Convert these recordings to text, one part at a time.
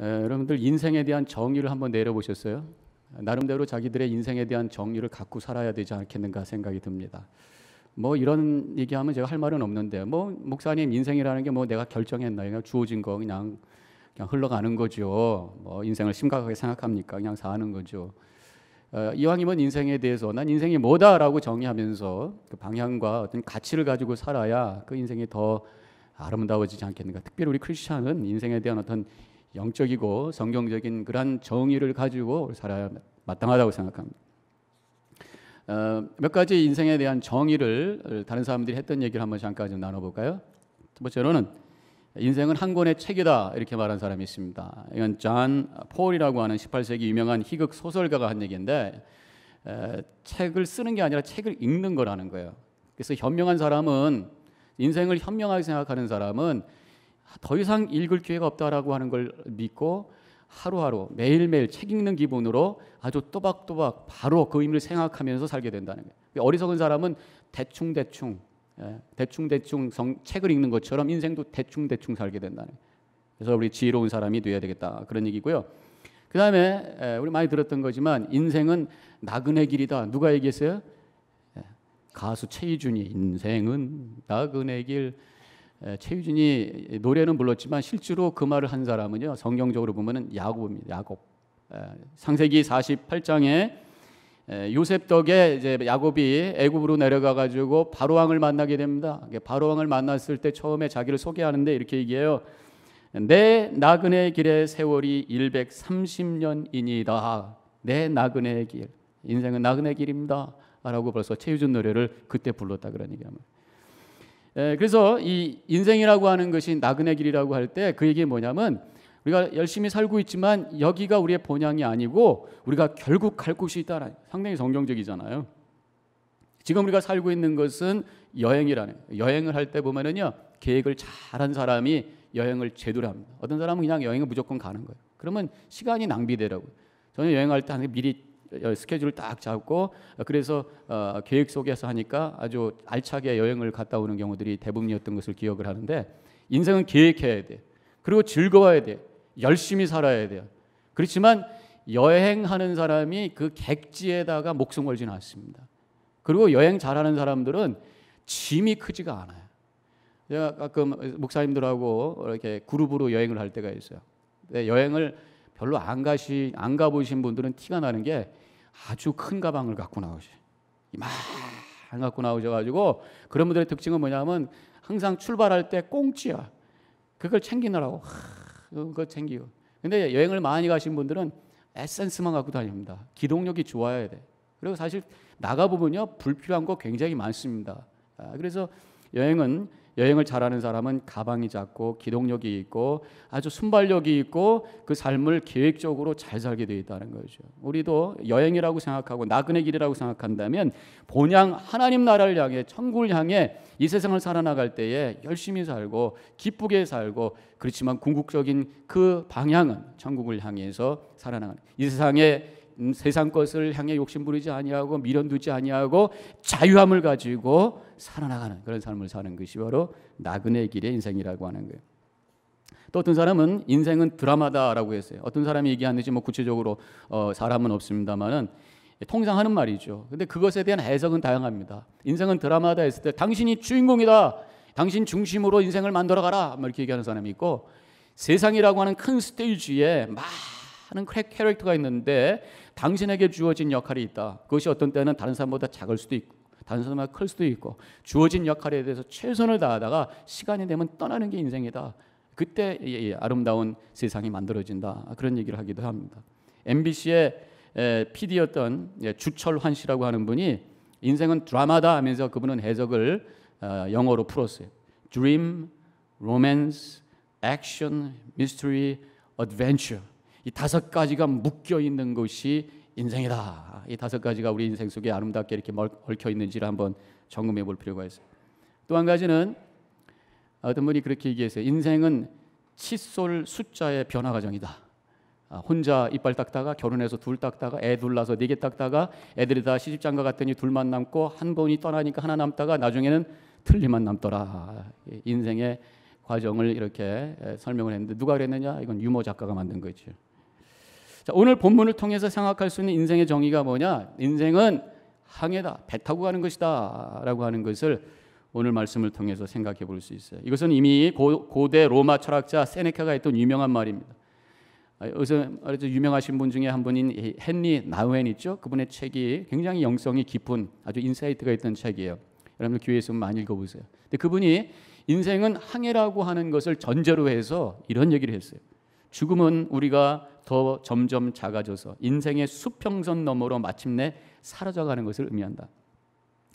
여러분들 인생에 대한 정의를 한번 내려보셨어요? 나름대로 자기들의 인생에 대한 정의를 갖고 살아야 되지 않겠는가 생각이 듭니다. 뭐 이런 얘기하면 제가 할 말은 없는데 뭐 목사님 인생이라는 게 뭐 내가 결정했나 그냥 주어진 거 그냥 그냥 흘러가는 거죠. 뭐 인생을 심각하게 생각합니까? 그냥 사는 거죠. 어, 이왕이면 인생에 대해서 난 인생이 뭐다라고 정의하면서 그 방향과 어떤 가치를 가지고 살아야 그 인생이 더 아름다워지지 않겠는가. 특별히 우리 크리스천은 인생에 대한 어떤 영적이고 성경적인 그러한 정의를 가지고 살아야 마땅하다고 생각합니다. 어, 몇 가지 인생에 대한 정의를 다른 사람들이 했던 얘기를 한번 잠깐 좀 나눠볼까요? 첫 번째로는 인생은 한 권의 책이다 이렇게 말한 사람이 있습니다. 이건 잔 폴이라고 하는 18세기 유명한 희극 소설가가 한 얘기인데 에, 책을 쓰는 게 아니라 책을 읽는 거라는 거예요. 그래서 현명한 사람은 인생을 현명하게 생각하는 사람은 더 이상 읽을 기회가 없다라고 하는 걸 믿고 하루하루 매일매일 책 읽는 기분으로 아주 또박또박 바로 그 의미를 생각하면서 살게 된다는 거예요. 그러니까 어리석은 사람은 대충대충 예, 대충대충 책을 읽는 것처럼 인생도 대충대충 살게 된다는 거예요. 그래서 우리 지혜로운 사람이 되어야 되겠다 그런 얘기고요. 그 다음에 예, 우리 많이 들었던 거지만 인생은 나그네 길이다. 누가 얘기했어요? 예, 가수 최희준이 인생은 나그네 길 최유진이 노래는 불렀지만 실제로 그 말을 한 사람은요 성경적으로 보면은 야곱입니다. 야곱. 상세기 48장에 요셉 덕에 이제 야곱이 애굽으로 내려가 가지고 바로 왕을 만나게 됩니다. 바로 왕을 만났을 때 처음에 자기를 소개하는데 이렇게 얘기해요. 내 나그네 길의 세월이 130년이니다. 내 나그네 길. 인생은 나그네 길입니다. 라고 벌써 최유준 노래를 그때 불렀다 그런 얘기합니다. 예, 그래서 이 인생이라고 하는 것이 나그네 길이라고 할 때그 얘기 뭐냐면 우리가 열심히 살고 있지만 여기가 우리의 본향이 아니고 우리가 결국 갈 곳이 있다. 상당히 성경적이잖아요. 지금 우리가 살고 있는 것은 여행이라는 여행을 할 때 보면은요 계획을 잘한 사람이 여행을 제대로 합니다. 어떤 사람은 그냥 여행을 무조건 가는 거예요. 그러면 시간이 낭비되라고. 저는 여행할 때 미리 스케줄을 딱 잡고 어, 그래서 어, 계획 속에서 하니까 아주 알차게 여행을 갔다 오는 경우들이 대부분이었던 것을 기억을 하는데 인생은 계획해야 돼. 그리고 즐거워야 돼. 열심히 살아야 돼요. 그렇지만 여행하는 사람이 그 객지에다가 목숨 걸지는 않습니다. 그리고 여행 잘하는 사람들은 짐이 크지가 않아요. 제가 가끔 목사님들하고 이렇게 그룹으로 여행을 할 때가 있어요. 여행을 별로 안 가시 안 가보신 분들은 티가 나는 게 아주 큰 가방을 갖고 나오시. 이만 갖고 나오셔가지고 그런 분들의 특징은 뭐냐면 항상 출발할 때 꽁치야. 그걸 챙기느라고 그걸 챙기고. 근데 여행을 많이 가신 분들은 에센스만 갖고 다닙니다. 기동력이 좋아야 돼. 그리고 사실 나가 보면요 불필요한 거 굉장히 많습니다. 아, 그래서 여행은 여행을 잘하는 사람은 가방이 작고 기동력이 있고 아주 순발력이 있고 그 삶을 계획적으로 잘 살게 되어 있다는 거죠. 우리도 여행이라고 생각하고 나그네 길이라고 생각한다면 본향 하나님 나라를 향해 천국을 향해 이 세상을 살아나갈 때에 열심히 살고 기쁘게 살고 그렇지만 궁극적인 그 방향은 천국을 향해서 살아나가는 이 세상에 음, 세상 것을 향해 욕심 부리지 아니하고 미련 두지 아니하고 자유함을 가지고 살아나가는 그런 삶을 사는 것이 그 바로 나그네 길의 인생이라고 하는 거예요. 또 어떤 사람은 인생은 드라마다라고 했어요. 어떤 사람이 얘기하는지 뭐 구체적으로 어, 사람은 없습니다만은 통상 하는 말이죠. 근데 그것에 대한 해석은 다양합니다. 인생은 드라마다 했을 때 당신이 주인공이다. 당신 중심으로 인생을 만들어 가라. 뭐 이렇게 얘기하는 사람이 있고 세상이라고 하는 큰 스테이지에 많은 캐릭터가 있는데 당신에게 주어진 역할이 있다. 그것이 어떤 때는 다른 사람보다 작을 수도 있고 다른 사람보다 클 수도 있고 주어진 역할에 대해서 최선을 다하다가 시간이 되면 떠나는 게 인생이다. 그때 아름다운 세상이 만들어진다. 그런 얘기를 하기도 합니다. MBC의 PD였던 예, 주철환 씨라고 하는 분이 인생은 드라마다 하면서 그분은 해석을 어, 영어로 풀었어요. Dream, Romance, Action, Mystery, Adventure. 이 다섯 가지가 묶여 있는 것이 인생이다. 이 다섯 가지가 우리 인생 속에 아름답게 이렇게 얽혀 있는지를 한번 점검해 볼 필요가 있어요. 또 한 가지는 어떤 분이 그렇게 얘기했어요. 인생은 칫솔 숫자의 변화 과정이다. 아, 혼자 이빨 닦다가 결혼해서 둘 닦다가 애 둘러서 네 개 닦다가 애들이 다 시집장가 갔더니 둘만 남고 한 번이 떠나니까 하나 남다가 나중에는 틀리만 남더라. 인생의 과정을 이렇게 설명을 했는데 누가 그랬느냐? 이건 유머 작가가 만든 거죠. 자, 오늘 본문을 통해서 생각할 수 있는 인생의 정의가 뭐냐? 인생은 항해다, 배 타고 가는 것이다. 라고 하는 것을 오늘 말씀을 통해서 생각해 볼 수 있어요. 이것은 이미 고, 대 로마 철학자 세네카가 했던 유명한 말입니다. 아, 어서 유명하신 분 중에 한 분인 헨리 나우엔 있죠. 그분의 책이 굉장히 영성이 깊은 아주 인사이트가 있던 책이에요. 여러분들 기회 있으면 많이 읽어보세요. 근데 그분이 인생은 항해라고 하는 것을 전제로 해서 이런 얘기를 했어요. 죽음은 우리가 더 점점 작아져서 인생의 수평선 너머로 마침내 사라져가는 것을 의미한다.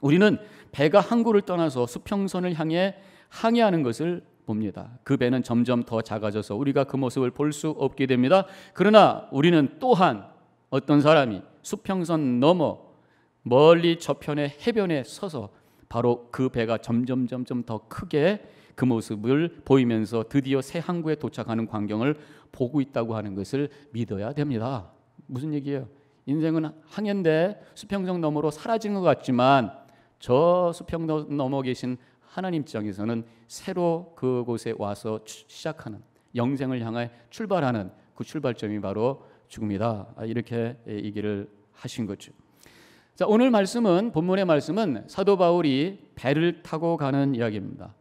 우리는 배가 항구를 떠나서 수평선을 향해 항해하는 것을 봅니다. 그 배는 점점 더 작아져서 우리가 그 모습을 볼 수 없게 됩니다. 그러나 우리는 또한 어떤 사람이 수평선 너머 멀리 저편의 해변에 서서 바로 그 배가 점점 점점 더 크게 그 모습을 보이면서 드디어 새 항구에 도착하는 광경을 보고 있다고 하는 것을 믿어야 됩니다. 무슨 얘기예요? 인생은 항해인데 수평선 너머로 사라지것 같지만 저 수평선 넘어 계신 하나님 입장에서는 새로 그곳에 와서 시작하는 영생을 향해 출발하는 그 출발점이 바로 죽음이다. 아, 이렇게 얘기를 하신 거죠. 자, 오늘 말씀은 본문의 말씀은 사도 바울이 배를 타고 가는 이야기입니다.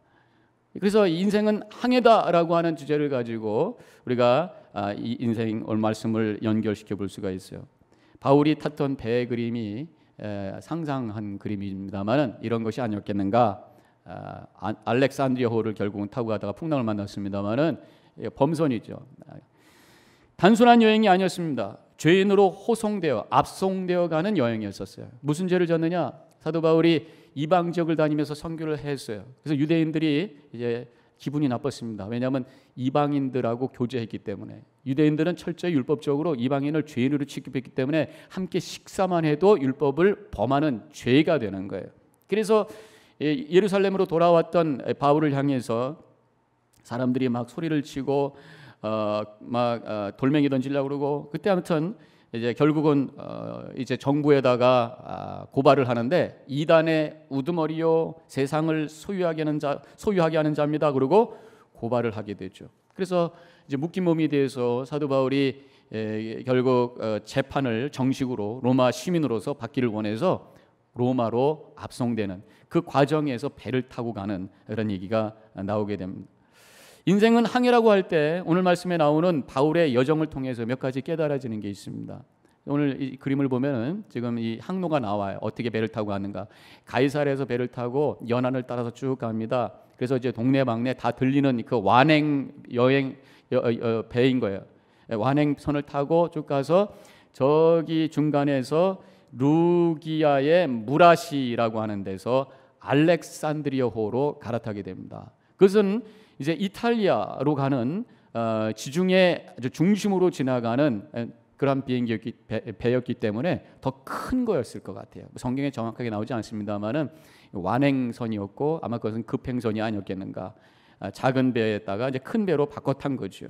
그래서 인생은 항해다라고 하는 주제를 가지고 우리가 아, 이 인생 올 말씀을 연결시켜 볼 수가 있어요. 바울이 탔던 배의 그림이 상상한 그림입니다만은 이런 것이 아니었겠는가? 아, 아, 알렉산드리아호를 결국은 타고 가다가 풍랑을 만났습니다만은 예, 범선이죠. 단순한 여행이 아니었습니다. 죄인으로 호송되어 압송되어 가는 여행이었었어요. 무슨 죄를 졌느냐? 사도 바울이 이방 지역을 다니면서 선교를 했어요. 그래서 유대인들이 이제 기분이 나빴습니다. 왜냐하면 이방인들하고 교제했기 때문에 유대인들은 철저히 율법적으로 이방인을 죄인으로 취급했기 때문에 함께 식사만 해도 율법을 범하는 죄가 되는 거예요. 그래서 예, 예루살렘으로 돌아왔던 바울을 향해서 사람들이 막 소리를 치고 어, 막 어, 돌멩이 던지려고 그러고 그때 아무튼 이제 결국은 어 이제 정부에다가 아 고발을 하는데 이단의 우두머리요 세상을 소유하게 하는 자 소유하게 하는 자입니다. 그리고 고발을 하게 되죠. 그래서 이제 묶인 몸에 대서 사도 바울이 에, 예, 결국 어, 재판을 정식으로 로마 시민으로서 받기를 원해서 로마로 압송되는 그 과정에서 배를 타고 가는 그런 얘기가 나오게 됩니다. 인생은 항해라고 할 때 오늘 말씀에 나오는 바울의 여정을 통해서 몇 가지 깨달아지는 게 있습니다. 오늘 이 그림을 보면은 지금 이 항로가 나와요. 어떻게 배를 타고 가는가. 가이사르에서 배를 타고 연안을 따라서 쭉 갑니다. 그래서 이제 동네 방네 다 들리는 그 완행 여행 여, 여, 배인 거예요. 예, 완행선을 타고 쭉 가서 저기 중간에서 루기아의 무라시라고 하는 데서 알렉산드리아 호로 갈아타게 됩니다. 그것은 이제 이탈리아로 가는 어, 지중해 중심으로 지나가는 그런 비행기였기 배, 였기 때문에 더 큰 거였을 것 같아요. 성경에 정확하게 나오지 않습니다만은 완행선이었고 아마 그것은 급행선이 아니었겠는가. 아, 작은 배에다가 이제 큰 배로 바꿔 탄 거죠.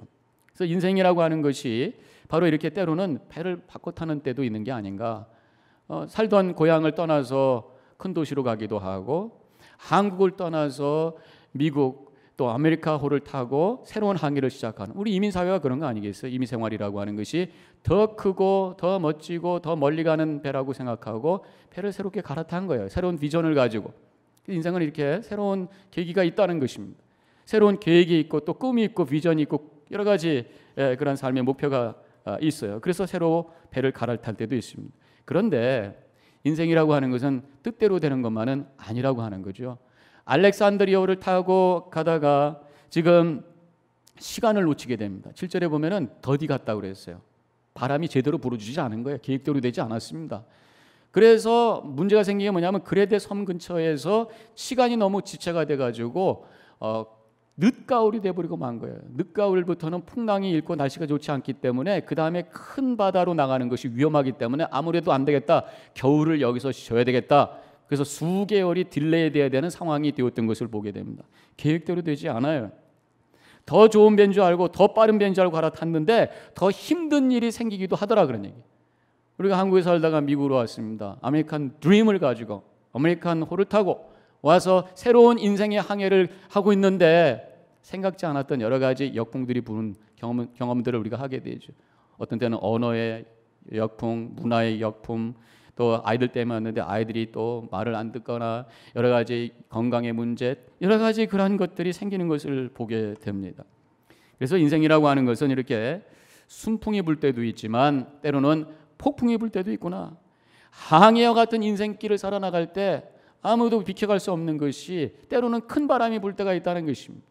그래서 인생이라고 하는 것이 바로 이렇게 때로는 배를 바꿔 타는 때도 있는 게 아닌가. 어, 살던 고향을 떠나서 큰 도시로 가기도 하고 한국을 떠나서 미국 또 아메리카 호를 타고 새로운 항해를 시작하는 우리 이민 사회가 그런 거 아니겠어요? 이민 생활이라고 하는 것이 더 크고 더 멋지고 더 멀리 가는 배라고 생각하고 배를 새롭게 갈아탄 거예요. 새로운 비전을 가지고 그 인생은 이렇게 새로운 계기가 있다는 것입니다. 새로운 계획이 있고 또 꿈이 있고 비전이 있고 여러 가지 예, 그런 삶의 목표가 아, 있어요. 그래서 새로 배를 갈아탈 때도 있습니다. 그런데 인생이라고 하는 것은 뜻대로 되는 것만은 아니라고 하는 거죠. 알렉산드리오를 타고 가다가 지금 시간을 놓치게 됩니다. 7절에 보면은 더디 갔다 그랬어요. 바람이 제대로 불어주지 않은 거예요. 계획대로 되지 않았습니다. 그래서 문제가 생긴 게 뭐냐면 그레데 섬 근처에서 시간이 너무 지체가 돼 가지고 어 늦가을이 돼버리고 만 거예요. 늦가을부터는 풍랑이 일고 날씨가 좋지 않기 때문에 그 다음에 큰 바다로 나가는 것이 위험하기 때문에 아무래도 안 되겠다. 겨울을 여기서 쉬어야 되겠다. 그래서 수개월이 딜레이돼야 되는 상황이 되었던 것을 보게 됩니다. 계획대로 되지 않아요. 더 좋은 배인 줄 알고 더 빠른 배인 줄 알고 갈아탔는데 더 힘든 일이 생기기도 하더라 그런 얘기. 우리가 한국에 살다가 미국으로 왔습니다. 아메리칸 드림을 가지고 아메리칸 호를 타고 와서 새로운 인생의 항해를 하고 있는데 생각지 않았던 여러 가지 역풍들이 부는 경험, 경험들을 우리가 하게 되죠. 어떤 때는 언어의 역풍, 문화의 역풍, 또 아이들 때문에 왔는데 아이들이 또 말을 안 듣거나 여러 가지 건강의 문제 여러 가지 그러한 것들이 생기는 것을 보게 됩니다. 그래서 인생이라고 하는 것은 이렇게 순풍이 불 때도 있지만 때로는 폭풍이 불 때도 있구나. 항해와 같은 인생길을 살아나갈 때 아무도 비켜갈 수 없는 것이 때로는 큰 바람이 불 때가 있다는 것입니다.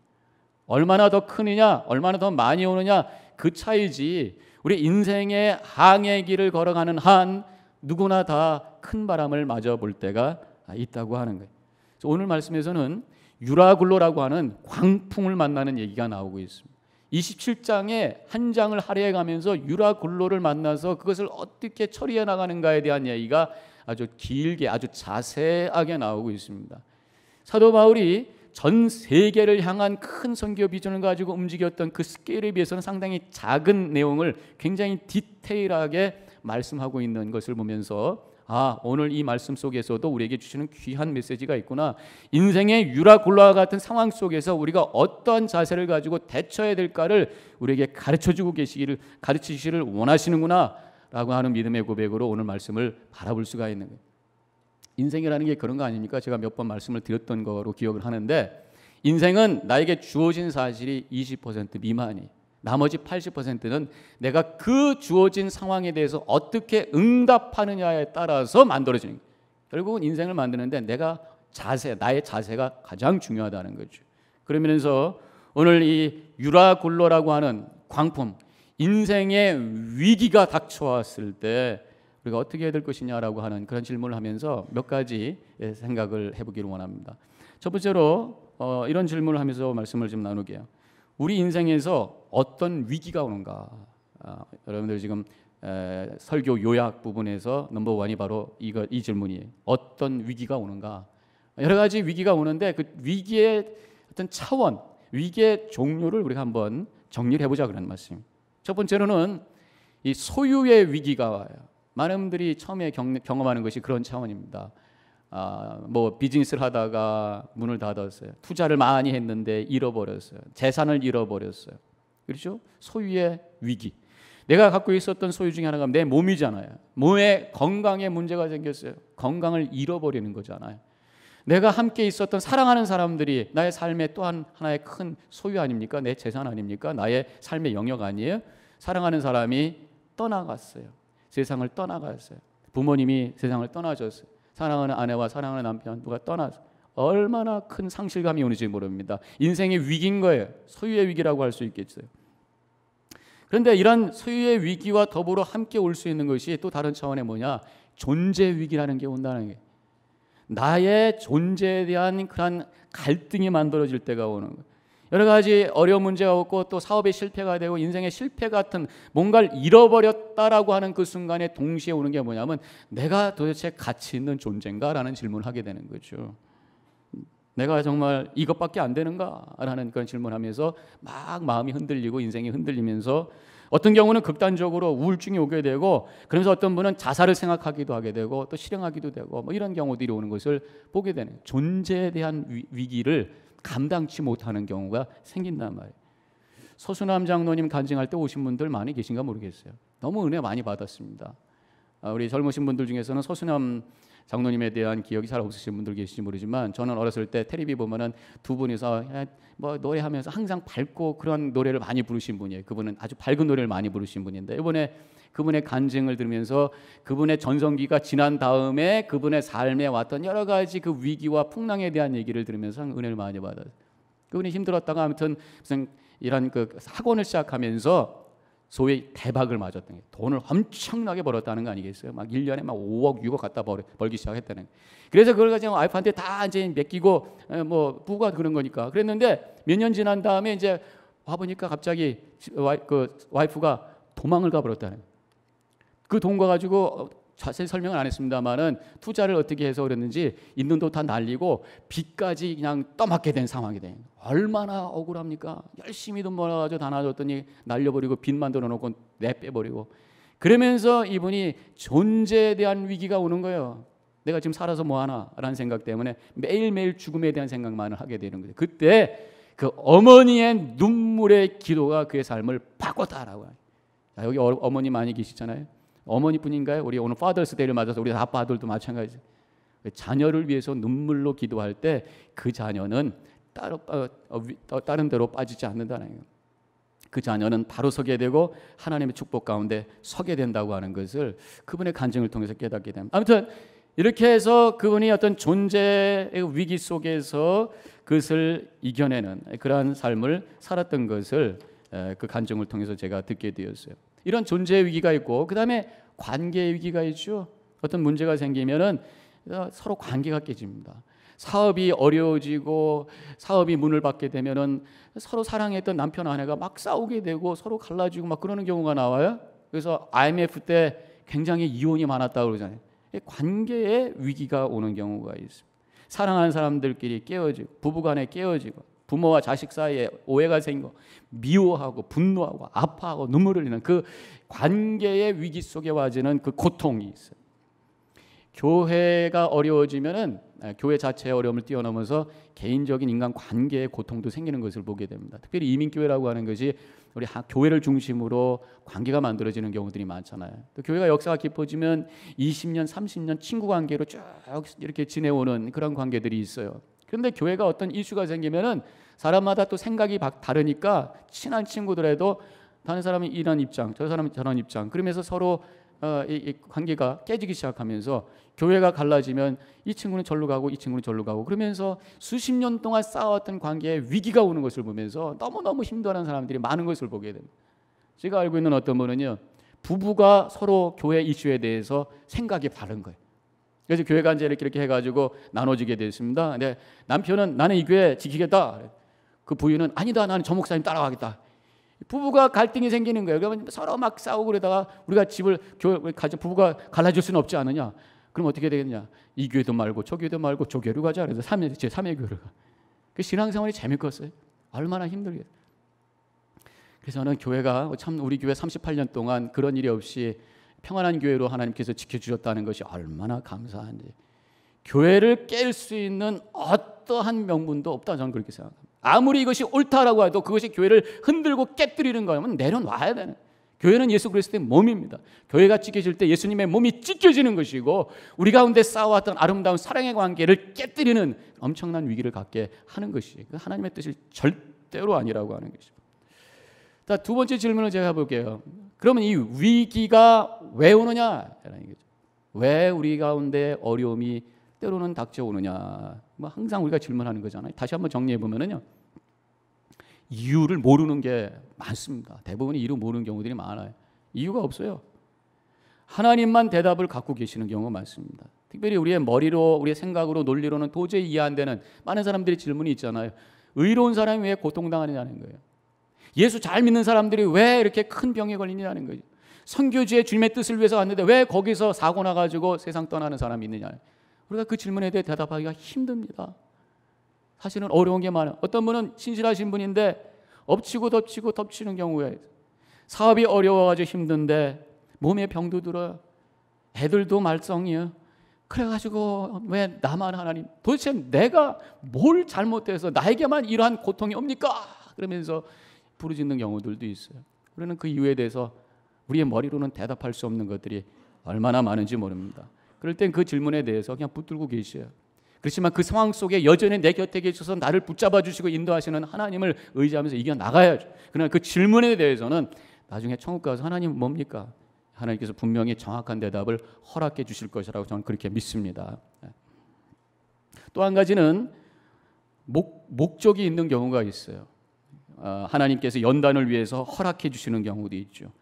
얼마나 더 크느냐, 얼마나 더 많이 오느냐 그 차이지. 우리 인생의 항해길을 걸어가는 한 누구나 다 큰 바람을 맞아 볼 때가 있다고 하는 거예요. 오늘 말씀에서는 유라굴로라고 하는 광풍을 만나는 얘기가 나오고 있습니다. 27장에 한 장을 할애해 가면서 유라굴로를 만나서 그것을 어떻게 처리해 나가는가에 대한 얘기가 아주 길게 아주 자세하게 나오고 있습니다. 사도 바울이 전 세계를 향한 큰 선교 비전을 가지고 움직였던 그 스케일에 비해서는 상당히 작은 내용을 굉장히 디테일하게 말씀하고 있는 것을 보면서 아, 오늘 이 말씀 속에서도 우리에게 주시는 귀한 메시지가 있구나. 인생의 유라굴라와 같은 상황 속에서 우리가 어떤 자세를 가지고 대처해야 될까를 우리에게 가르쳐 주고 계시기를 가르치시기를 원하시는구나. 라고 하는 믿음의 고백으로 오늘 말씀을 바라볼 수가 있는 거예요. 인생이라는 게 그런 거 아닙니까? 제가 몇 번 말씀을 드렸던 거로 기억을 하는데 인생은 나에게 주어진 사실이 20% 미만이 나머지 80%는 내가 그 주어진 상황에 대해서 어떻게 응답하느냐에 따라서 만들어지는 거예요. 결국은 인생을 만드는데 내가 자세, 나의 자세가 가장 중요하다는 거죠. 그러면서 오늘 이 유라굴로라고 하는 광풍 인생의 위기가 닥쳐왔을 때 우리가 어떻게 해야 될 것이냐라고 하는 그런 질문을 하면서 몇 가지 생각을 해보기를 원합니다. 첫 번째로 어, 이런 질문을 하면서 말씀을 좀 나누게요. 우리 인생에서 어떤 위기가 오는가. 아, 여러분들 지금 에, 설교 요약 부분에서 넘버 원이 바로 이거 이 질문이에요. 어떤 위기가 오는가? 여러 가지 위기가 오는데 그 위기의 어떤 차원, 위기의 종류를 우리가 한번 정리를 해보자 그런 말씀. 첫 번째로는 이 소유의 위기가 와요. 많은 분들이 처음에 경, 험하는 것이 그런 차원입니다. 아, 뭐 비즈니스를 하다가 문을 닫았어요. 투자를 많이 했는데 잃어버렸어요. 재산을 잃어버렸어요. 그렇죠? 소유의 위기. 내가 갖고 있었던 소유 중에 하나가 내 몸이잖아요. 몸에 건강에 문제가 생겼어요. 건강을 잃어버리는 거잖아요. 내가 함께 있었던 사랑하는 사람들이 나의 삶의 또한 하나의 큰 소유 아닙니까? 내 재산 아닙니까? 나의 삶의 영역 아니에요? 사랑하는 사람이 떠나갔어요. 세상을 떠나갔어요. 부모님이 세상을 떠나셨어요. 사랑하는 아내와 사랑하는 남편 누가 떠나서 얼마나 큰 상실감이 오는지 모릅니다. 인생의 위기인 거예요. 소유의 위기라고 할 수 있겠어요. 그런데 이런 소유의 위기와 더불어 함께 올 수 있는 것이 또 다른 차원의 뭐냐? 존재 위기라는 게 온다는 게. 나의 존재에 대한 그런 갈등이 만들어질 때가 오는 거예요. 여러 가지 어려운 문제가 없고 또 사업의 실패가 되고 인생의 실패 같은 뭔가를 잃어버렸다라고 하는 그 순간에 동시에 오는 게 뭐냐면 내가 도대체 가치 있는 존재인가라는 질문을 하게 되는 거죠. 내가 정말 이것밖에 안 되는가라는 그런 질문하면서 막 마음이 흔들리고 인생이 흔들리면서 어떤 경우는 극단적으로 우울증이 오게 되고 그러면서 어떤 분은 자살을 생각하기도 하게 되고 또 실행하기도 되고 뭐 이런 경우들이 오는 것을 보게 되는 존재에 대한 위기를 감당치 못하는 경우가 생긴단 말이에요. 서수남 장로님 간증할 때 오신 분들 많이 계신가 모르겠어요. 너무 은혜 많이 받았습니다. 아, 우리 젊으신 분들 중에서는 서수남 장로님에 대한 기억이 잘 없으신 분들 계실지 모르지만 저는 어렸을 때 테레비 보면은 두 분이서 뭐 노래하면서 항상 밝고 그런 노래를 많이 부르신 분이에요. 그분은 아주 밝은 노래를 많이 부르신 분인데 이번에 그분의 간증을 들으면서 그분의 전성기가 지난 다음에 그분의 삶에 왔던 여러 가지 그 위기와 풍랑에 대한 얘기를 들으면서 은혜를 많이 받았요 그분이 힘들었다가 아무튼 무슨 이런 그 학원을 시작하면서 소위 대박을 맞았던 게 돈을 엄청나게 벌었다는 거 아니겠어요? 막 1년에 막 5억, 6억 갖다 벌, 벌기 시작했다는 그래서 그걸 가지고 와이프한테 다 이제 맡기고 어, 뭐부가 그런 거니까. 그랬는데 몇 년 지난 다음에 이제 와 보니까 갑자기 와이, 그 와이프가 도망을 가버렸다는 그 돈과 가지고 자세히 설명을 안 했습니다만은 투자를 어떻게 해서 그랬는지 있는 돈다 날리고 빚까지 그냥 떠맡게 된 상황이 돼 얼마나 억울합니까? 열심히 돈 벌어가지고 다 놔줬더니 날려버리고 빚만 들어놓고 내빼버리고 그러면서 이분이 존재에 대한 위기가 오는 거예요. 내가 지금 살아서 뭐 하나라는 생각 때문에 매일매일 죽음에 대한 생각만을 하게 되는 거예 그때 그 어머니의 눈물의 기도가 그의 삶을 바꿨다라고 해요. 여기 어, 어머니 많이 계시잖아요. 어머니뿐인가요? 우리 오늘 파더스 데이를 맞아서 우리 아빠들도 마찬가지. 자녀를 위해서 눈물로 기도할 때 그 자녀는 따로 어, 다른 데로 빠지지 않는다는 거예요. 그 자녀는 바로 서게 되고 하나님의 축복 가운데 서게 된다고 하는 것을 그분의 간증을 통해서 깨닫게 됩니다. 아무튼 이렇게 해서 그분이 어떤 존재의 위기 속에서 그것을 이겨내는 그러한 삶을 살았던 것을 그 간증을 통해서 제가 듣게 되었어요. 이런 존재의 위기가 있고 그다음에 관계의 위기가 있죠. 어떤 문제가 생기면은 어, 서로 관계가 깨집니다. 사업이 어려워지고 사업이 문을 닫게 되면은 서로 사랑했던 남편 아내가 막 싸우게 되고 서로 갈라지고 막 그러는 경우가 나와요. 그래서 IMF 때 굉장히 이혼이 많았다고 그러잖아요. 관계에 위기가 오는 경우가 있습니다. 사랑하는 사람들끼리 깨어지고 부부간에 깨어지고 부모와 자식 사이에 오해가 생기고 미워하고 분노하고 아파하고 눈물을 흘리는 그 관계의 위기 속에 와지는 그 고통이 있어요. 교회가 어려워지면은 아, 교회 자체의 어려움을 뛰어넘어서 개인적인 인간 관계의 고통도 생기는 것을 보게 됩니다. 특별히 이민교회라고 하는 것이 우리 교회를 중심으로 관계가 만들어지는 경우들이 많잖아요. 또 교회가 역사가 깊어지면 20년, 30년 친구 관계로 쭉 이렇게 지내오는 그런 관계들이 있어요. 그런데 교회가 어떤 이슈가 생기면은 사람마다 또 생각이 다르니까 친한 친구들에도 다른 사람이 이런 입장, 저 사람이 저런 입장. 그러면서 서로 어, 관계가 깨지기 시작하면서 교회가 갈라지면 이 친구는 절로 가고 이 친구는 절로 가고 그러면서 수십 년 동안 쌓아왔던 관계에 위기가 오는 것을 보면서 너무너무 힘들어하는 사람들이 많은 것을 보게 됩니다. 제가 알고 있는 어떤 분은요. 부부가 서로 교회 이슈에 대해서 생각이 다른 거예요. 그래서 교회가 이제 이렇게 이렇게 해가지고 나눠지게 되었습니다. 근데 남편은 나는 이 교회 지키겠다. 그 부인은 아니다 나는 저 목사님 따라가겠다. 부부가 갈등이 생기는 거예요. 그러면 서로 막 싸우고 그러다가 우리가 집을 교회 가정 부부가 갈라질 수는 없지 않느냐. 그럼 어떻게 되겠냐? 이 교회도 말고 저 교회도 말고 저 교회로 가자. 그래서 3회 제 3회 교회로 가. 그 신앙생활이 재밌었어요. 얼마나 힘들게. 그래서 저는 교회가 참 우리 교회 38년 동안 그런 일이 없이 평안한 교회로 하나님께서 지켜주셨다는 것이 얼마나 감사한지. 교회를 깰 수 있는 어떠한 명분도 없다 저는 그렇게 생각합니다. 아무리 이것이 옳다라고 해도 그것이 교회를 흔들고 깨뜨리는 거면 내려놔야 되는. 교회는 예수 그리스도의 몸입니다. 교회가 찢겨질 때 예수님의 몸이 찢겨지는 것이고 우리 가운데 쌓아왔던 아름다운 사랑의 관계를 깨뜨리는 엄청난 위기를 갖게 하는 것이 그 하나님의 뜻이 절대로 아니라고 하는 것이니 자, 두 번째 질문을 제가 해볼게요. 그러면 이 위기가 왜오느냐왜 우리 가운데 어려움이 때로는 닥쳐오느냐. 뭐 항상 우리가 질문하는 거잖아요. 다시 한번 정리해 보면은요. 이유를 모르는 게 많습니다. 대부분이 이유 모르는 경우들이 많아요. 이유가 없어요. 하나님만 대답을 갖고 계시는 경우가 많습니다. 특별히 우리의 머리로, 우리의 생각으로, 논리로는 도저히 이해 안 되는 많은 사람들의 질문이 있잖아요. 의로운 사람이 왜 고통당하느냐는 거예요. 예수 잘 믿는 사람들이 왜 이렇게 큰 병에 걸리냐는 거예요 선교지에 주님의 뜻을 위해서 왔는데 왜 거기서 사고 나가지고 세상 떠나는 사람이 있느냐. 우리가 그 질문에 대해 대답하기가 힘듭니다. 사실은 어려운 게 많아요. 어떤 분은 신실하신 분인데 엎치고 덮치고 덮치는 경우에 사업이 어려워가지고 힘든데 몸에 병도 들어요. 애들도 말썽이요. 그래가지고 왜 나만 하나님 도대체 내가 뭘 잘못해서 나에게만 이러한 고통이 옵니까? 그러면서 부르짖는 경우들도 있어요. 우리는 그 이유에 대해서 우리의 머리로는 대답할 수 없는 것들이 얼마나 많은지 모릅니다. 그럴 땐 그 질문에 대해서 그냥 붙들고 계셔요. 그렇지만 그 상황 속에 여전히 내 곁에 계셔서 나를 붙잡아 주시고 인도하시는 하나님을 의지하면서 이겨 나가야죠. 그러나 그 질문에 대해서는 나중에 천국 가서 하나님 뭡니까? 하나님께서 분명히 정확한 대답을 허락해 주실 것이라고 저는 그렇게 믿습니다. 예. 또한 가지는 목, 목적이 있는 경우가 있어요. 아, 하나님께서 연단을 위해서 허락해 주시는 경우도 있죠.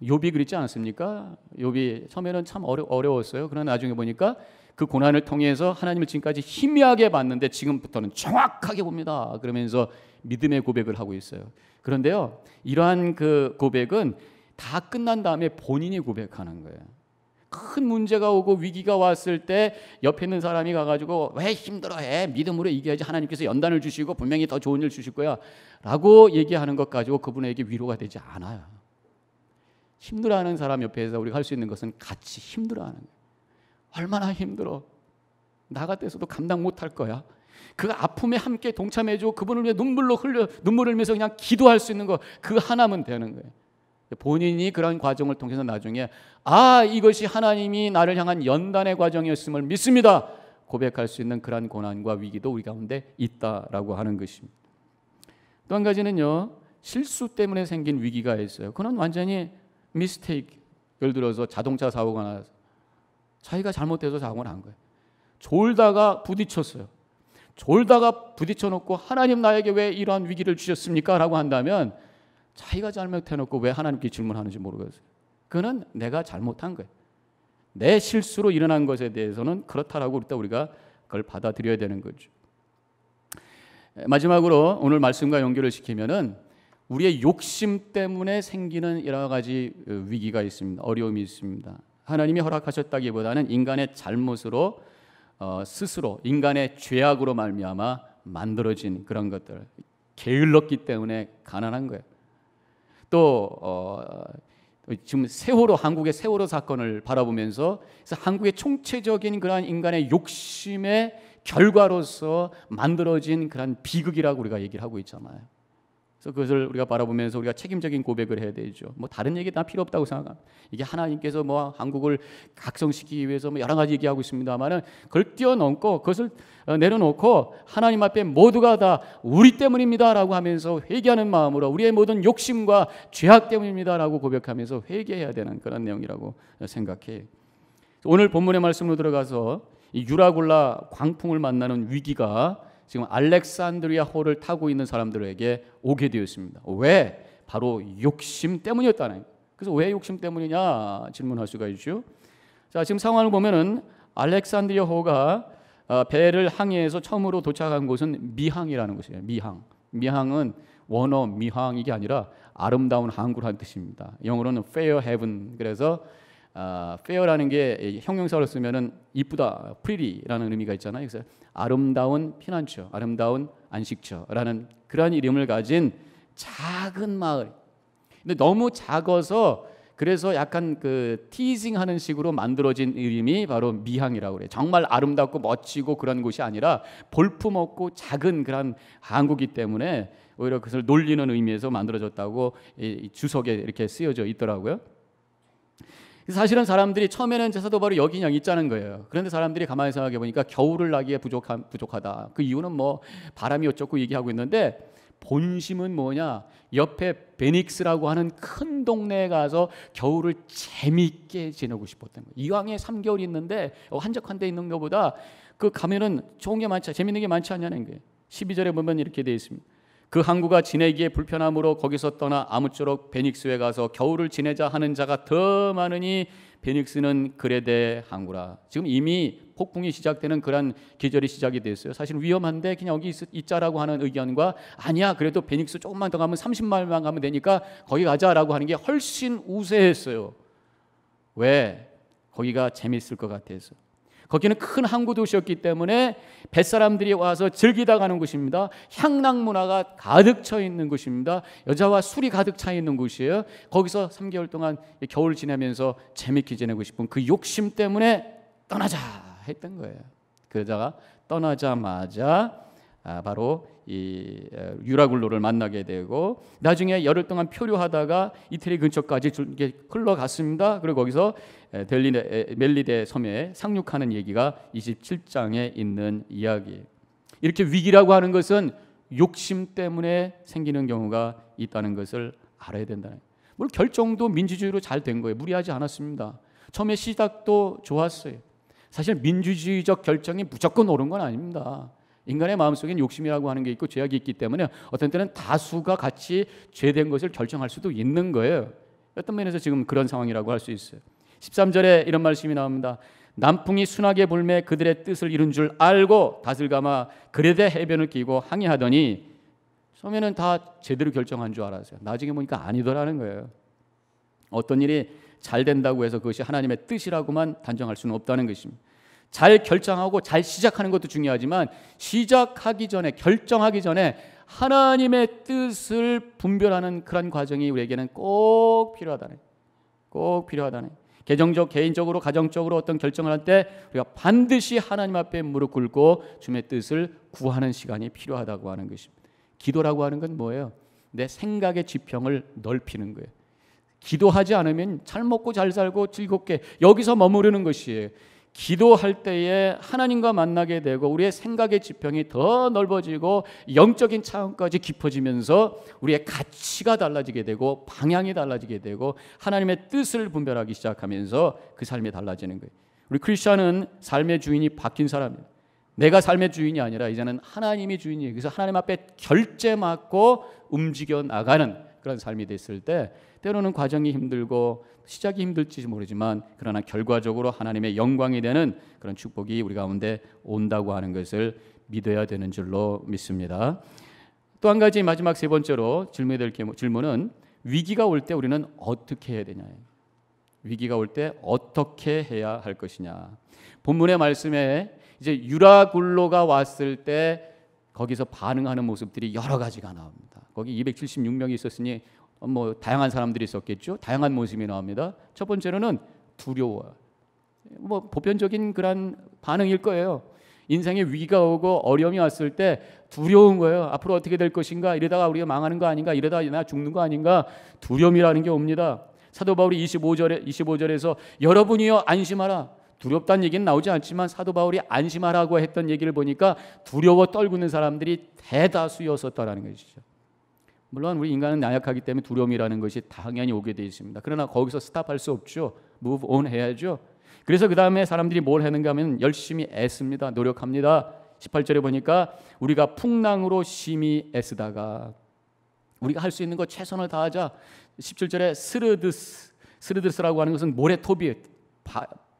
욥이 그랬지 않습니까? 욥이 처음에는 참 어려, 어려웠어요. 그러나 나중에 보니까 그 고난을 통해서 하나님을 지금까지 희미하게 봤는데 지금부터는 정확하게 봅니다. 그러면서 믿음의 고백을 하고 있어요. 그런데요, 이러한 그 고백은 다 끝난 다음에 본인이 고백하는 거예요. 큰 문제가 오고 위기가 왔을 때 옆에 있는 사람이 가가지고 왜 힘들어해 믿음으로 이겨야지 하나님께서 연단을 주시고 분명히 더 좋은 일 주실 거야라고 얘기하는 것 가지고 그분에게 위로가 되지 않아요. 힘들어하는 사람 옆에서 우리가 할 수 있는 것은 같이 힘들어하는 거예요. 얼마나 힘들어. 나 같아서도 감당 못할 거야. 그 아픔에 함께 동참해줘. 그분을 위해 눈물로 흘려, 눈물을 흘리면서 그냥 기도할 수 있는 거. 그 하나면 되는 거예요. 본인이 그런 과정을 통해서 나중에, 아, 이것이 하나님이 나를 향한 연단의 과정이었음을 믿습니다. 고백할 수 있는 그러 고난과 위기도 우리 가운데 있다라고 하는 것입니다. 또 한 가지는요, 실수 때문에 생긴 위기가 있어요. 그건 완전히 미스테이크. 예를 들어서 자동차 사고가 나서 자기가 잘못해서 사고 난 거예요. 졸다가 부딪혔어요. 졸다가 부딪혀 놓고 하나님 나에게 왜 이러한 위기를 주셨습니까? 라고 한다면 자기가 잘못해 놓고 왜 하나님께 질문하는지 모르겠어요. 그는 내가 잘못한 거예요. 내 실수로 일어난 것에 대해서는 그렇다라고 일단 우리가 그걸 받아들여야 되는 거죠. 마지막으로 오늘 말씀과 연결을 시키면은 우리의 욕심 때문에 생기는 여러 가지 위기가 있습니다. 어려움이 있습니다. 하나님이 허락하셨다기보다는 인간의 잘못으로 어, 스스로 인간의 죄악으로 말미암아 만들어진 그런 것들 게을렀기 때문에 가난한 거예요. 또 어, 지금 세월호 한국의 세월호 사건을 바라보면서 한국의 총체적인 그러 인간의 욕심의 결과로서 만들어진 그러 비극이라고 우리가 얘기를 하고 있잖아요. 그래서 그것을 우리가 바라보면서 우리가 책임적인 고백을 해야 되죠. 뭐 다른 얘기 다 필요 없다고 생각합니다. 이게 하나님께서 뭐 한국을 각성시키기 위해서 뭐 여러 가지 얘기하고 있습니다만은 그걸 뛰어넘고 그것을 어, 내려놓고 하나님 앞에 모두가 다 우리 때문입니다라고 하면서 회개하는 마음으로 우리의 모든 욕심과 죄악 때문입니다라고 고백하면서 회개해야 되는 그런 내용이라고 어, 생각해. 오늘 본문의 말씀으로 들어가서 유라굴라 광풍을 만나는 위기가 지금 알렉산드리아 호를 타고 있는 사람들에게 오게 되었습니다. 왜? 바로 욕심 때문이었다는. 그래서 왜 욕심 때문이냐 질문할 수가 있죠. 자, 지금 상황을 보면은 알렉산드리아 호가 어, 배를 항해해서 처음으로 도착한 곳은 미항이라는 곳이에요. 미항. 미항은 원어 미항 이 아니라 아름다운 항구라는 뜻입니다. 영어로는 fair h a v e n 그래서 아, fair라는 게 형용사로 쓰면은 이쁘다, pretty라는 의미가 있잖아요. 그래서 아름다운 피난처, 아름다운 안식처라는 그러 이름을 가진 작은 마을. 근데 너무 작아서 그래서 약간 그 티징하는 식으로 만들어진 이름이 바로 미항이라고 그래요. 정말 아름답고 멋지고 그런 곳이 아니라 볼품없고 작은 그런 항구기 때문에 오히려 그것을 놀리는 의미에서 만들어졌다고 주석에 이렇게 쓰여져 있더라고요. 사실은 사람들이 처음에는 제사도 바로 여기 그냥 있자는 거예요. 그런데 사람들이 가만히 생각해 보니까 겨울을 나기에 부족한, 부족하다. 그 이유는 뭐 바람이 어쩌고 얘기하고 있는데 본심은 뭐냐? 옆에 베닉스라고 하는 큰 동네에 가서 겨울을 재미있게 지내고 싶었던 거예요. 이왕에 3개월 있는데 어, 한적한 데 있는 것보다 그 가면은 좋은 게 많지, 재밌는 게 많지 않냐는 거예요. 12절에 보면 이렇게 되어 있습니다. 그 항구가 지내기에 불편함으로 거기서 떠나 아무쪼록 베닉스에 가서 겨울을 지내자 하는 자가 더 많으니 베닉스는 그레데 항구라. 지금 이미 폭풍이 시작되는 그런 계절이 시작이 됐어요. 사실 위험한데 그냥 여기 있, 자라고 하는 의견과 아니야 그래도 베닉스 조금만 더 가면 30마일만 가면 되니까 거기 가자라고 하는 게 훨씬 우세했어요. 왜? 거기가 재밌을 것 같아서. 거기는 큰 항구 도시였기 때문에 뱃사람들이 와서 즐기다 가는 곳입니다. 향락 문화가 가득 차 있는 곳입니다. 여자와 술이 가득 차 있는 곳이에요. 거기서 3개월 동안 겨울 지내면서 재밌게 지내고 싶은 그 욕심 때문에 떠나자 했던 거예요. 그 여자가 떠나자마자 아, 바로 이 유라굴로를 만나게 되고 나중에 열흘 동안 표류하다가 이태리 근처까지 흘러갔습니다. 그리고 거기서 델리네, 멜리데 섬에 상륙하는 얘기가 27장에 있는 이야기. 이렇게 위기라고 하는 것은 욕심 때문에 생기는 경우가 있다는 것을 알아야 된다는. 물 결정도 민주주의로 잘 된 거예요. 무리하지 않았습니다. 처음에 시작도 좋았어요. 사실 민주주의적 결정이 무조건 옳은 건 아닙니다. 인간의 마음속엔 욕심이라고 하는 게 있고 죄악이 있기 때문에 어떤 때는 다수가 같이 죄된 것을 결정할 수도 있는 거예요. 어떤 면에서 지금 그런 상황이라고 할 수 있어요. 13절에 이런 말씀이 나옵니다. 남풍이 순하게 불매 그들의 뜻을 이룬 줄 알고 다을 감아 그레대 해변을 끼고 항의하더니 처음에는 다 제대로 결정한 줄 알았어요. 나중에 보니까 아니더라는 거예요. 어떤 일이 잘 된다고 해서 그것이 하나님의 뜻이라고만 단정할 수는 없다는 것입니다. 잘 결정하고 잘 시작하는 것도 중요하지만 시작하기 전에 결정하기 전에 하나님의 뜻을 분별하는 그런 과정이 우리에게는 꼭 필요하다네. 꼭 필요하다네. 개정적, 개인적으로, 가정적으로 어떤 결정을 할 때 우리가 반드시 하나님 앞에 무릎 꿇고 주님의 뜻을 구하는 시간이 필요하다고 하는 것입니다. 기도라고 하는 건 뭐예요? 내 생각의 지평을 넓히는 거예요. 기도하지 않으면 잘 먹고 잘 살고 즐겁게 여기서 머무르는 것이에요. 기도할 때에 하나님과 만나게 되고 우리의 생각의 지평이 더 넓어지고 영적인 차원까지 깊어지면서 우리의 가치가 달라지게 되고 방향이 달라지게 되고 하나님의 뜻을 분별하기 시작하면서 그 삶이 달라지는 거예요. 우리 크리스천은 삶의 주인이 바뀐 사람이에요 내가 삶의 주인이 아니라 이제는 하나님이 주인이에요. 그래서 하나님 앞에 결제 맡고 움직여 나가는 그런 삶이 됐을 때 때로는 과정이 힘들고 시작이 힘들지 모르지만 그러나 결과적으로 하나님의 영광이 되는 그런 축복이 우리 가운데 온다고 하는 것을 믿어야 되는 줄로 믿습니다. 또 한 가지 마지막 세 번째로 질문될 질문은 위기가 올 때 우리는 어떻게 해야 되냐. 위기가 올 때 어떻게 해야 할 것이냐. 본문의 말씀에 이제 유라굴로가 왔을 때 거기서 반응하는 모습들이 여러 가지가 나옵니다. 거기 276명이 있었으니 어, 뭐 다양한 사람들이 있었겠죠. 다양한 모습이 나옵니다. 첫 번째로는 두려워. 뭐 보편적인 그런 반응일 거예요. 인생에 위기가 오고 어려움이 왔을 때 두려운 거예요. 앞으로 어떻게 될 것인가? 이러다가 우리가 망하는 거 아닌가? 이러다 나 죽는 거 아닌가? 두려움이라는 게 옵니다. 사도 바울이 25절에 25절에서 여러분이여 안심하라. 두렵다는 얘기는 나오지 않지만 사도 바울이 안심하라고 했던 얘기를 보니까 두려워 떨구는 사람들이 대다수였었다라는 것이죠. 물론 우리 인간은 나약하기 때문에 두려움이라는 것이 당연히 오게 되어 있습니다. 그러나 거기서 스탑할 수 없죠. m o v 해야죠. 그래서 그 다음에 사람들이 뭘 하는가 하면 열심히 애씁니다. 노력합니다. 18절에 보니까 우리가 풍랑으로 심히 애쓰다가 우리가 할 수 있는 거 최선을 다하자. 17절에 스르드스 스르드스라고 하는 것은 모래톱이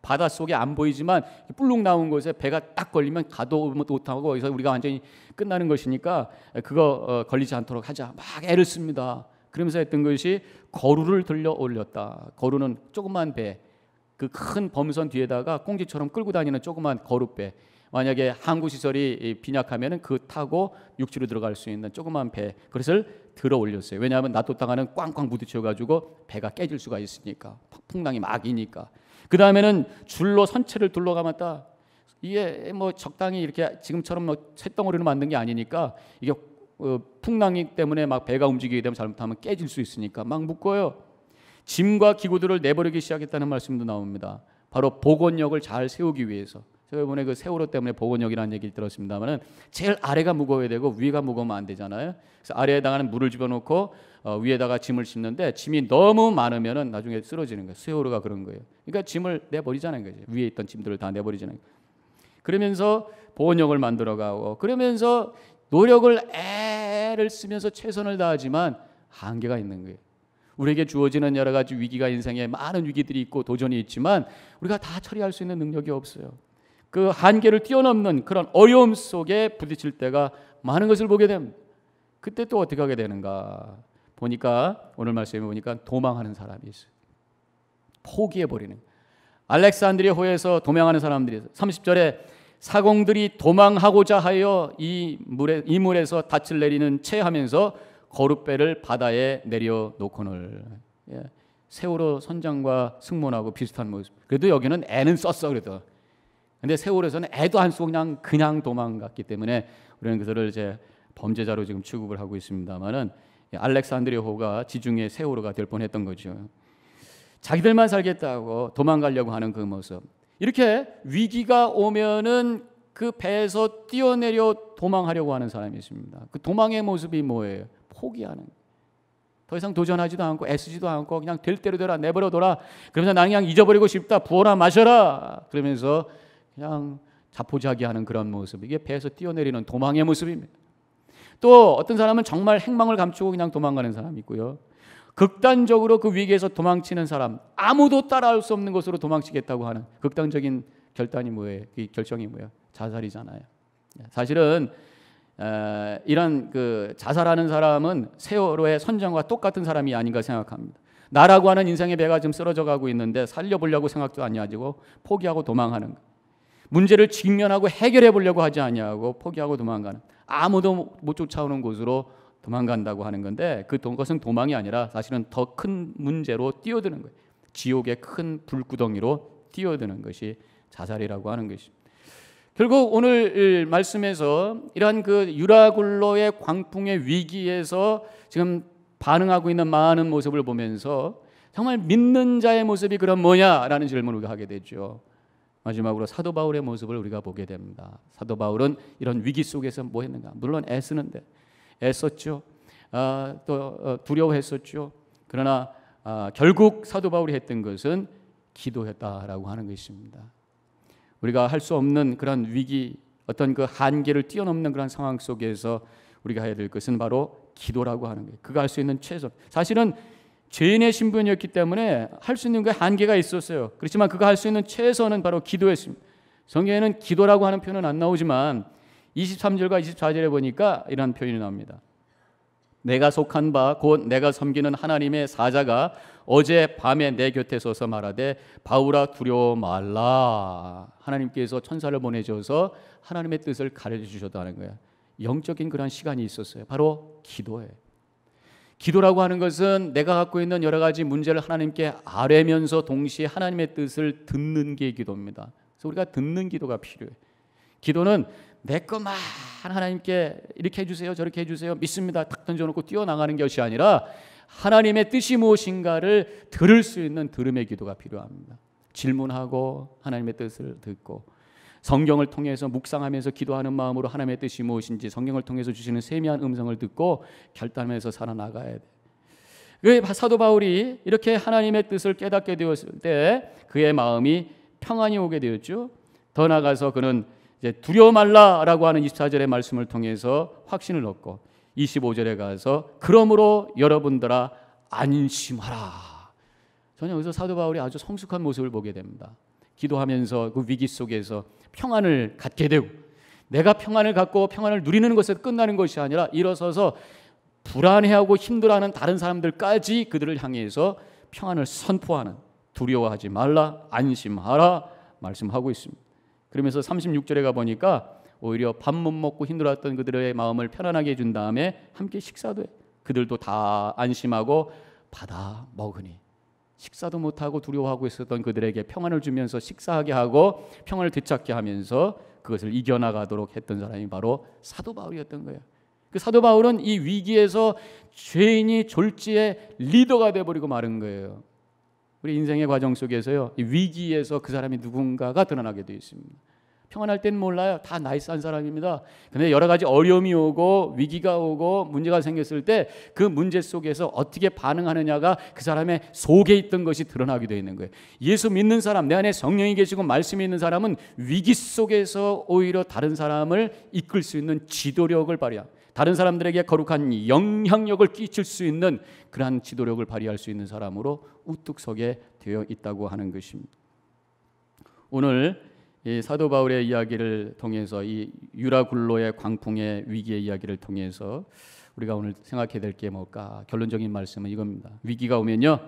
바닷속에 안 보이지만 뿔룩 나온 곳에 배가 딱 걸리면 가도 못하고 거기서 우리가 완전히 끝나는 것이니까 그거 어, 걸리지 않도록 하자. 막 애를 씁니다. 그러면서 했던 것이 거루를 들려 올렸다. 거루는 조그만 배. 그 큰 범선 뒤에다가 꽁지처럼 끌고 다니는 조그만 거룻배. 만약에 항구 시설이 빈약하면은 그 타고 육지로 들어갈 수 있는 조그만 배 그것을 들어 올렸어요. 왜냐하면 나뒀땅가는 꽝꽝 부딪혀 가지고 배가 깨질 수가 있으니까 풍랑이 막이니까. 그 다음에는 줄로 선체를 둘러감았다. 이게 뭐 적당히 이렇게 지금처럼 뭐 쇳덩어리로 만든 게 아니니까 이게 어, 풍랑이 때문에 막 배가 움직이게 되면 잘못하면 깨질 수 있으니까 막 묶어요. 짐과 기구들을 내버리기 시작했다는 말씀도 나옵니다. 바로 보건력을 잘 세우기 위해서. 저번에 그 세월호 때문에 보건역이라는 얘기를 들었습니다만은 제일 아래가 무거워야 되고 위가 무거우면 안 되잖아요. 그래서 아래에다가는 물을 집어넣고 어, 위에다가 짐을 싣는데 짐이 너무 많으면은 나중에 쓰러지는 거예요. 세월호가 그런 거예요. 그러니까 짐을 내버리자는 거죠. 위에 있던 짐들을 다내버리잖아요 그러면서 보원역을 만들어가고 그러면서 노력을 애를 쓰면서 최선을 다하지만 한계가 있는 거예요. 우리에게 주어지는 여러 가지 위기가 인생에 많은 위기들이 있고 도전이 있지만 우리가 다 처리할 수 있는 능력이 없어요. 그 한계를 뛰어넘는 그런 어려움 속에 부딪힐 때가 많은 것을 보게 됩니다. 그때 또 어떻게 하게 되는가? 보니까 오늘 말씀에 보니까 도망하는 사람이 있어요. 포기해 버리는. 알렉산드리 호에서 도망하는 사람들이 30절에 사공들이 도망하고자 하여 이 물에 이 물에서 닻을 내리는 채 하면서 거룻배를 바다에 내려 놓고는 예. 세월호 선장과 승무원하고 비슷한 모습. 그래도 여기는 애는 썼어 그래도 근데 세월에서는 애도 안 쓰고 그냥 그냥 도망갔기 때문에 우리는 그들을 이제 범죄자로 지금 취급을 하고 있습니다만은 알렉산드리호가 지중해 세월호가 될 뻔했던 거죠. 자기들만 살겠다고 도망가려고 하는 그 모습. 이렇게 위기가 오면은 그 배에서 뛰어내려 도망하려고 하는 사람이 있습니다. 그 도망의 모습이 뭐예요? 포기하는. 더 이상 도전하지도 않고 애쓰지도 않고 그냥 될 대로 되라 내버려 둬라. 그러면서 나 그냥 잊어버리고 싶다. 부어라 마셔라. 그러면서 그냥 자포자기하는 그런 모습. 이게 배에서 뛰어내리는 도망의 모습입니다. 또 어떤 사람은 정말 행망을 감추고 그냥 도망가는 사람이 있고요. 극단적으로 그 위기에서 도망치는 사람, 아무도 따라할 수 없는 것으로 도망치겠다고 하는 극단적인 결단이 뭐예요? 결정이 뭐예요? 자살이잖아요. 예, 사실은 이런 그 자살하는 사람은 세월호의 선장과 똑같은 사람이 아닌가 생각합니다. 나라고 하는 인생의 배가 지금 쓰러져 가고 있는데 살려보려고 생각도 안 해가지고 포기하고 도망하는 거. 문제를 직면하고 해결해 보려고 하지 아니하고 포기하고 도망가는 아무도 못 쫓아오는 곳으로 도망간다고 하는 건데 그 것은 도망이 아니라 사실은 더 큰 문제로 뛰어드는 거예요. 지옥의 큰 불구덩이로 뛰어드는 것이 자살이라고 하는 것입니다. 결국 오늘 말씀에서 이러한 그 유라굴로의 광풍의 위기에서 지금 반응하고 있는 많은 모습을 보면서 정말 믿는 자의 모습이 그럼 뭐냐라는 질문을 하게 되죠. 마지막으로 사도 바울의 모습을 우리가 보게 됩니다. 사도 바울은 이런 위기 속에서 뭐 했는가? 물론 애쓰는데 애썼죠. 아, 또 어, 두려워했었죠. 그러나 아, 결국 사도 바울이 했던 것은 기도했다라고 하는 것입니다. 우리가 할 수 없는 그런 위기, 어떤 그 한계를 뛰어넘는 그런 상황 속에서 우리가 해야 될 것은 바로 기도라고 하는 거예요. 그가 할 수 있는 최선. 사실은 죄인의 신분이었기 때문에 할 수 있는 게 한계가 있었어요. 그렇지만 그가 할 수 있는 최선은 바로 기도였습니다. 성경에는 기도라고 하는 표현은 안 나오지만 23절과 24절에 보니까 이러 표현이 나옵니다. 내가 속한 바 곧 내가 섬기는 하나님의 사자가 어제 밤에 내 곁에 서서 말하되 바울아 두려워 말라. 하나님께서 천사를 보내셔서 하나님의 뜻을 가르쳐 주셨다는 거야. 영적인 그런 시간이 있었어요. 바로 기도예요. 기도라고 하는 것은 내가 갖고 있는 여러 가지 문제를 하나님께 아뢰면서 동시에 하나님의 뜻을 듣는 게 기도입니다. 그래서 우리가 듣는 기도가 필요해. 기도는 내 것만 하나님께 이렇게 해주세요, 저렇게 해주세요, 믿습니다. 탁 던져놓고 뛰어나가는 것이 아니라 하나님의 뜻이 무엇인가를 들을 수 있는 들음의 기도가 필요합니다. 질문하고 하나님의 뜻을 듣고 성경을 통해서 묵상하면서 기도하는 마음으로 하나님의 뜻이 무엇인지 성경을 통해서 주시는 세미한 음성을 듣고 결단하면서 살아나가야 돼. 그 사도 바울이 이렇게 하나님의 뜻을 깨닫게 되었을 때 그의 마음이 평안이 오게 되었죠. 더 나아가서 그는 두려워 말라라고 하는 24절의 말씀을 통해서 확신을 얻고 25절에 가서 그러므로 여러분들아 안심하라. 저는 여기서 사도 바울이 아주 성숙한 모습을 보게 됩니다. 기도하면서 그 위기 속에서 평안을 갖게 되고 내가 평안을 갖고 평안을 누리는 것에 끝나는 것이 아니라 일어서서 불안해하고 힘들어하는 다른 사람들까지 그들을 향해서 평안을 선포하는 두려워하지 말라 안심하라 말씀하고 있습니다. 그러면서 36절에 가 보니까 오히려 밥 못 먹고 힘들었던 그들의 마음을 편안하게 해준 다음에 함께 식사도 해. 그들도 다 안심하고 받아 먹으니 식사도 못하고 두려워하고 있었던 그들에게 평안을 주면서 식사하게 하고 평안을 되찾게 하면서 그것을 이겨나가도록 했던 사람이 바로 사도 바울이었던 거예요. 그 사도 바울은 이 위기에서 죄인이 졸지에 리더가 돼버리고 마른 거예요. 우리 인생의 과정 속에서요, 위기에서 그 사람이 누군가가 드러나게 되어 있습니다. 평안할 땐 몰라요. 다 나이스한 사람입니다. 근데 여러 가지 어려움이 오고 위기가 오고 문제가 생겼을 때 그 문제 속에서 어떻게 반응하느냐가 그 사람의 속에 있던 것이 드러나게 되어 있는 거예요. 예수 믿는 사람, 내 안에 성령이 계시고 말씀이 있는 사람은 위기 속에서 오히려 다른 사람을 이끌 수 있는 지도력을 발휘합 다른 사람들에게 거룩한 영향력을 끼칠 수 있는 그러한 지도력을 발휘할 수 있는 사람으로 우뚝 서게 되어 있다고 하는 것입니다. 오늘 이 사도 바울의 이야기를 통해서 이 유라굴로의 광풍의 위기의 이야기를 통해서 우리가 오늘 생각해야 될 게 뭘까? 결론적인 말씀은 이겁니다. 위기가 오면요,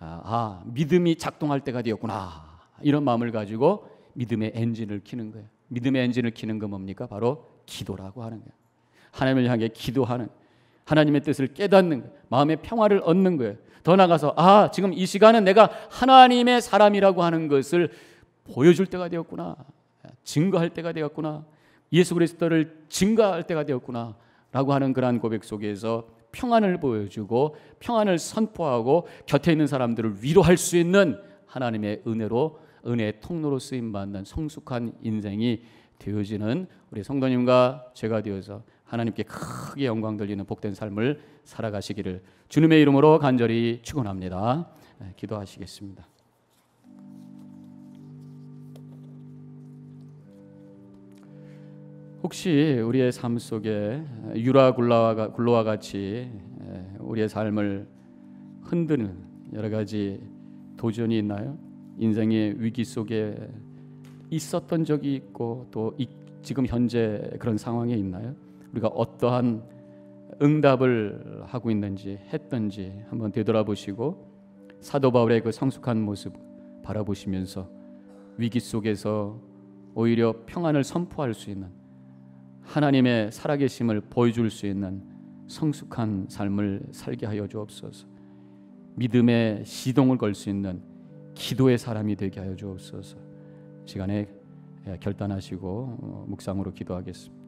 아, 아 믿음이 작동할 때가 되었구나 이런 마음을 가지고 믿음의 엔진을 키는 거예요. 믿음의 엔진을 키는 건 뭡니까? 바로 기도라고 하는 거예요. 하나님을 향해 기도하는 하나님의 뜻을 깨닫는 거예요. 마음의 평화를 얻는 거예요. 더 나가서 아 지금 이 시간은 내가 하나님의 사람이라고 하는 것을 보여줄 때가 되었구나. 증거할 때가 되었구나. 예수 그리스도를 증거할 때가 되었구나. 라고 하는 그러한 고백 속에서 평안을 보여주고 평안을 선포하고 곁에 있는 사람들을 위로할 수 있는 하나님의 은혜로 은혜의 통로로 쓰임 받는 성숙한 인생이 되어지는 우리 성도님과 제가 되어서 하나님께 크게 영광 돌리는 복된 삶을 살아가시기를 주님의 이름으로 간절히 축원합니다. 네, 기도하시겠습니다. 혹시 우리의 삶 속에 유라 굴러와 같이 우리의 삶을 흔드는 여러 가지 도전이 있나요? 인생의 위기 속에 있었던 적이 있고 또 지금 현재 그런 상황에 있나요? 우리가 어떠한 응답을 하고 있는지 했던지 한번 되돌아보시고 사도 바울의 그 성숙한 모습 바라보시면서 위기 속에서 오히려 평안을 선포할 수 있는 하나님의 살아계심을 보여줄 수 있는 성숙한 삶을 살게 하여 주옵소서. 믿음의 시동을 걸 수 있는 기도의 사람이 되게 하여 주옵소서. 시간에 예, 결단하시고 어, 묵상으로 기도하겠습니다.